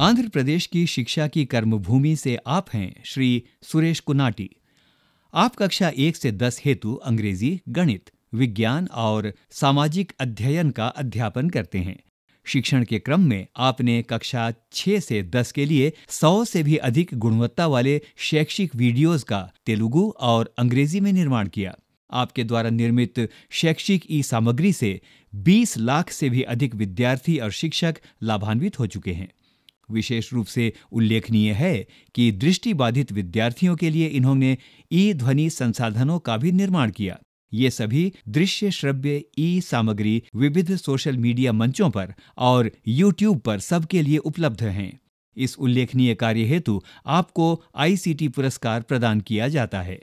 आंध्र प्रदेश की शिक्षा की कर्मभूमि से आप हैं श्री सुरेश कुनाटी आप कक्षा एक से दस हेतु अंग्रेजी गणित विज्ञान और सामाजिक अध्ययन का अध्यापन करते हैं शिक्षण के क्रम में आपने कक्षा 6 से 10 के लिए 100 से भी अधिक गुणवत्ता वाले शैक्षिक वीडियोस का तेलुगु और अंग्रेजी में निर्माण किया आपके द्वारा निर्मित शैक्षिक ई सामग्री से 20 लाख से भी अधिक विद्यार्थी और शिक्षक लाभान्वित हो चुके हैं विशेष रूप से उल्लेखनीय है कि दृष्टिबाधित विद्यार्थियों के लिए इन्होंने ई ध्वनि संसाधनों का भी निर्माण किया ये सभी दृश्य श्रव्य ई सामग्री विविध सोशल मीडिया मंचों पर और यूट्यूब पर सबके लिए उपलब्ध हैं इस उल्लेखनीय कार्य हेतु आपको आईसीटी पुरस्कार प्रदान किया जाता है